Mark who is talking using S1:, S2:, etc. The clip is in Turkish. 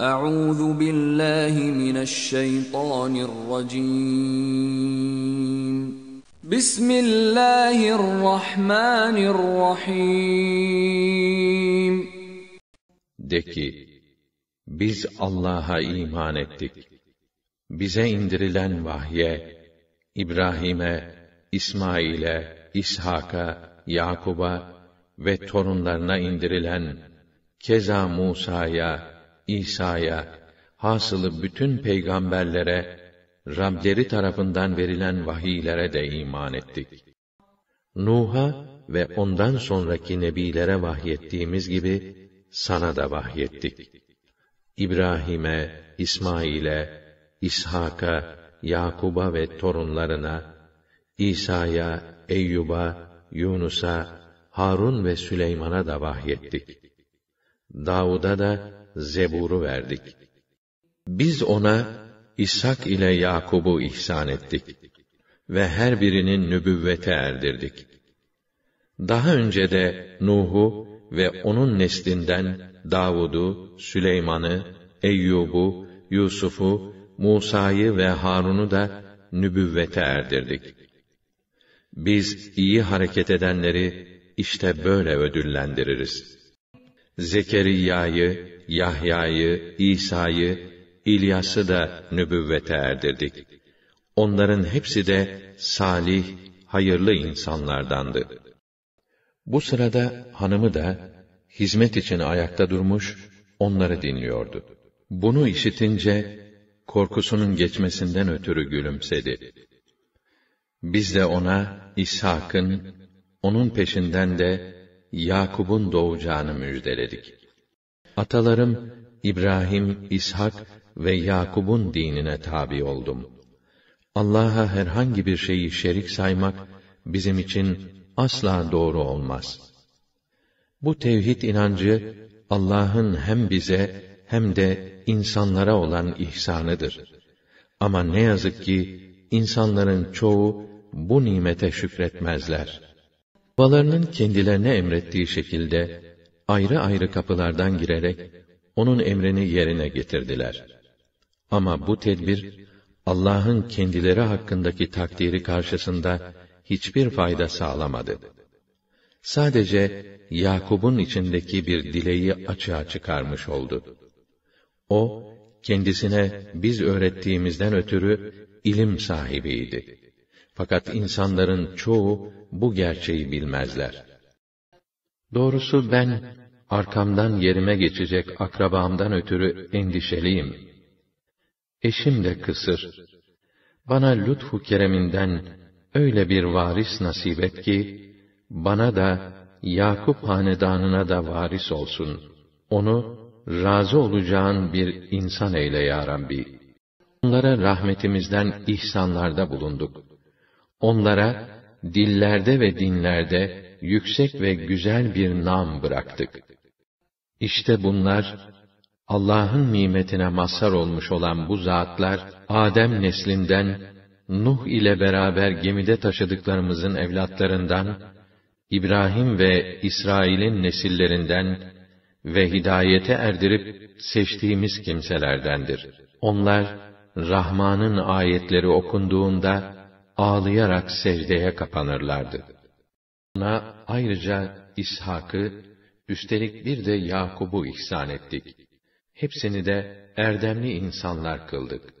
S1: Euzu billahi mineşşeytanirracim. Bismillahirrahmanirrahim. De ki, biz Allah'a iman ettik. Bize indirilen vahye, İbrahim'e, İsmail'e, İshak'a, Yakub'a ve torunlarına indirilen, keza Musa'ya, İsa'ya, hasılı bütün peygamberlere, Rableri tarafından verilen vahiylere de iman ettik. Nuh'a ve ondan sonraki nebilere vahyettiğimiz gibi sana da vahyettik. İbrahim'e, İsmail'e, İshak'a, Yakub'a ve torunlarına, İsa'ya, Eyyub'a, Yunus'a, Harun ve Süleyman'a da vahyettik. Davud'a da Zebur'u verdik. Biz ona İshak ile Yakub'u ihsan ettik ve her birinin nübüvvete erdirdik. Daha önce de Nuh'u ve onun neslinden Davud'u, Süleyman'ı, Eyyub'u, Yusuf'u, Musa'yı ve Harun'u da nübüvvete erdirdik. Biz iyi hareket edenleri işte böyle ödüllendiririz. Zekeriya'yı, Yahya'yı, İsa'yı, İlyas'ı da nübüvvete erdirdik. Onların hepsi de salih, hayırlı insanlardandı. Bu sırada hanımı da hizmet için ayakta durmuş, onları dinliyordu. Bunu işitince korkusunun geçmesinden ötürü gülümsedi. Biz de ona İshak'ın, onun peşinden de Yakub'un doğacağını müjdeledik. Atalarım İbrahim, İshak ve Yakub'un dinine tabi oldum. Allah'a herhangi bir şeyi şerik saymak bizim için asla doğru olmaz. Bu tevhid inancı Allah'ın hem bize hem de insanlara olan ihsanıdır. Ama ne yazık ki insanların çoğu bu nimete şükretmezler. Babalarının kendilerine emrettiği şekilde ayrı ayrı kapılardan girerek onun emrini yerine getirdiler. Ama bu tedbir Allah'ın kendileri hakkındaki takdiri karşısında hiçbir fayda sağlamadı. Sadece Yakub'un içindeki bir dileği açığa çıkarmış oldu. O kendisine biz öğrettiğimizden ötürü ilim sahibiydi. Fakat insanların çoğu bu gerçeği bilmezler. Doğrusu ben, arkamdan yerime geçecek akrabamdan ötürü endişeliyim. Eşim de kısır. Bana lütfu kereminden öyle bir varis nasip et ki, bana da Yakup hanedanına da varis olsun. Onu razı olacağın bir insan eyle ya Rabbi. Onlara rahmetimizden ihsanlarda bulunduk. Onlara dillerde ve dinlerde yüksek ve güzel bir nam bıraktık. İşte bunlar Allah'ın nimetine mazhar olmuş olan bu zatlar Adem neslinden Nuh ile beraber gemide taşıdıklarımızın evlatlarından İbrahim ve İsrail'in nesillerinden ve hidayete erdirip seçtiğimiz kimselerdendir. Onlar Rahman'ın ayetleri okunduğunda ağlayarak secdeye kapanırlardı. Ona ayrıca İshak'ı, üstelik bir de Yakub'u ihsan ettik. Hepsini de erdemli insanlar kıldık.